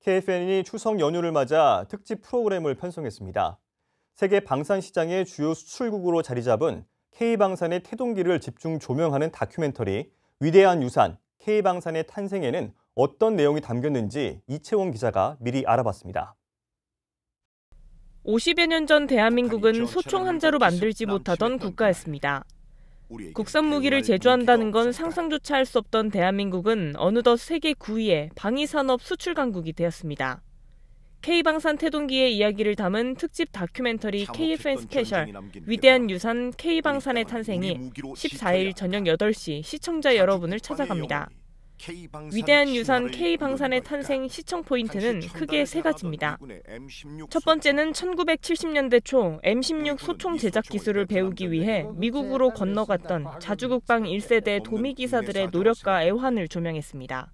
KFN이 추석 연휴를 맞아 특집 프로그램을 편성했습니다. 세계 방산 시장의 주요 수출국으로 자리 잡은 K방산의 태동기를 집중 조명하는 다큐멘터리 위대한 유산 K방산의 탄생에는 어떤 내용이 담겼는지 이채원 기자가 미리 알아봤습니다. 50여 년 전 대한민국은 소총 한 자로 만들지 못하던 국가였습니다. 국산 그 무기를 제조한다는 건 상상조차 할 수 없던 대한민국은 어느덧 세계 9위의 방위산업 수출 강국이 되었습니다. K방산 태동기의 이야기를 담은 특집 다큐멘터리 KFN 스페셜 위대한 유산 그러니까 K방산의 탄생이 14일 저녁 8시 시청자 여러분을 찾아갑니다. 위대한 유산 K방산의 탄생 시청 포인트는 크게 세 가지입니다. 첫 번째는 1970년대 초 M16 소총 제작 기술을 배우기 위해 미국으로 건너갔던 자주국방 1세대 도미기사들의 노력과 애환을 조명했습니다.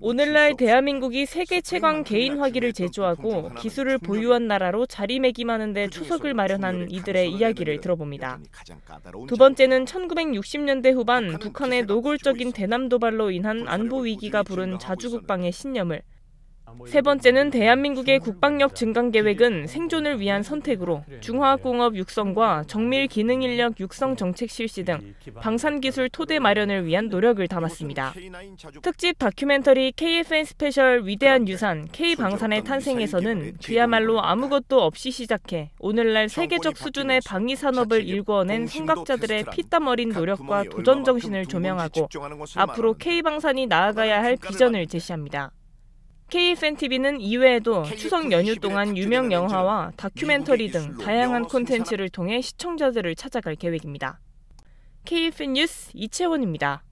오늘날 대한민국이 세계 최강 개인화기를 제조하고 기술을 보유한 나라로 자리매김하는데 추석을 마련한 이들의 이야기를 들어봅니다. 두 번째는 1960년대 후반 북한의 노골적인 대남 도발로 인한 안보 위기가 그 부른 자주국방의 신념을 세 번째는 대한민국의 국방력 증강 계획은 생존을 위한 선택으로 중화공업 학 육성과 정밀 기능 인력 육성 정책 실시 등 방산 기술 토대 마련을 위한 노력을 담았습니다. 특집 다큐멘터리 KFN 스페셜 위대한 유산 K방산의 탄생에서는 그야말로 아무것도 없이 시작해 오늘날 세계적 수준의 방위 산업을 일궈낸 생각자들의 피땀 어린 노력과 도전 정신을 조명하고 앞으로 K방산이 나아가야 할 비전을 제시합니다. KFNTV는 이외에도 추석 연휴 동안 유명 영화와 다큐멘터리 등 다양한 콘텐츠를 통해 시청자들을 찾아갈 계획입니다. KFN 뉴스 이채원입니다.